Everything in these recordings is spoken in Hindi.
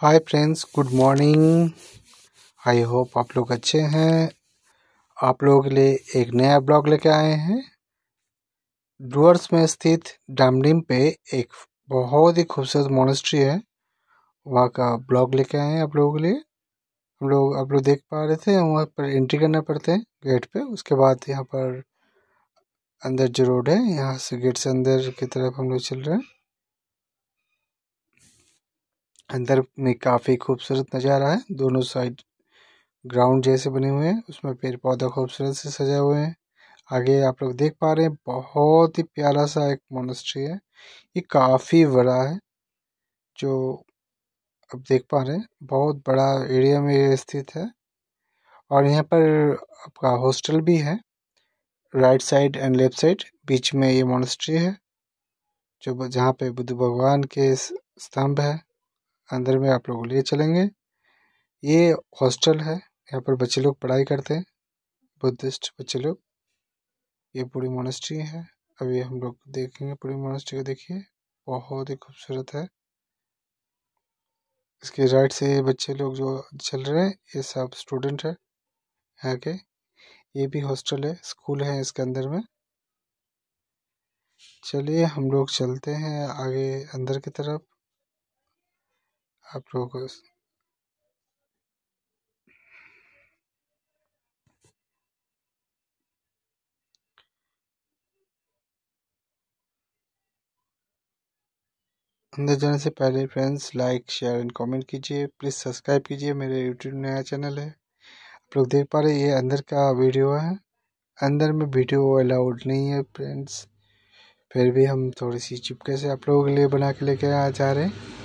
hi friends good morning I hope आप लोग अच्छे हैं आप लोगों के लिए एक नया ब्लॉग लेके आए हैं डुअर्स में स्थित डामडिम पे एक बहुत ही खूबसूरत मोनेस्ट्री है वहाँ का ब्लॉग लेके आए हैं आप लोगों के लिए हम लोग आप लोग देख पा रहे थे वहाँ पर एंट्री करना पड़ते हैं गेट पे उसके बाद यहाँ पर अंदर जो रोड है यहाँ से गेट से अंदर की तरफ हम लोग चल रहे हैं अंदर में काफी खूबसूरत नजारा है दोनों साइड ग्राउंड जैसे बने हुए हैं उसमें पेड़ पौधा खूबसूरत से सजा हुए हैं आगे आप लोग देख पा रहे हैं बहुत ही प्यारा सा एक मोनेस्ट्री है ये काफ़ी बड़ा है जो आप देख पा रहे हैं बहुत बड़ा एरिया में स्थित है और यहाँ पर आपका हॉस्टल भी है right side and left side बीच में ये मोनेस्ट्री है जो जहाँ पे बुद्ध भगवान के स्तंभ है अंदर में आप लोग ले चलेंगे ये हॉस्टल है यहाँ पर बच्चे लोग पढ़ाई करते हैं बुद्धिस्ट बच्चे लोग ये पूरी मोनेस्ट्री है अभी हम लोग देखेंगे पूरी मोनेस्ट्री को देखिए बहुत ही खूबसूरत है इसके राइट से ये बच्चे लोग जो चल रहे हैं ये सब स्टूडेंट है यहाँ के ये भी हॉस्टल है स्कूल है इसके अंदर में चलिए हम लोग चलते हैं आगे अंदर की तरफ आप को अंदर जाने से पहले friends like share and comment कीजिए प्लीज़ सब्सक्राइब कीजिए मेरे यूट्यूब नया चैनल है आप लोग देख पा रहे ये अंदर का वीडियो है अंदर में वीडियो अलाउड नहीं है फ्रेंड्स फिर भी हम थोड़ी सी चिपके से आप लोगों के लिए बना के लेके आ जा रहे हैं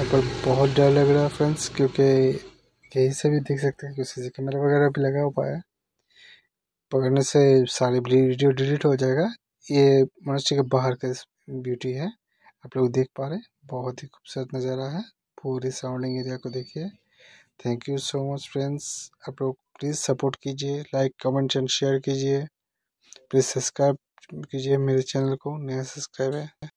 यहाँ पर बहुत डर लग रहा है फ्रेंड्स क्योंकि यहीं से भी देख सकते हैं कि सी कैमरा वगैरह भी लगा हो है पकड़ने से सारी वीडियो डिलीट हो जाएगा ये मनुष्य के बाहर का ब्यूटी है आप लोग देख पा रहे हैं बहुत ही खूबसूरत नज़ारा है पूरे सराउंडिंग एरिया को देखिए thank you so much friends आप लोग प्लीज़ सपोर्ट कीजिए लाइक कमेंट एंड शेयर कीजिए प्लीज़ सब्सक्राइब कीजिए मेरे चैनल को नया सब्सक्राइब है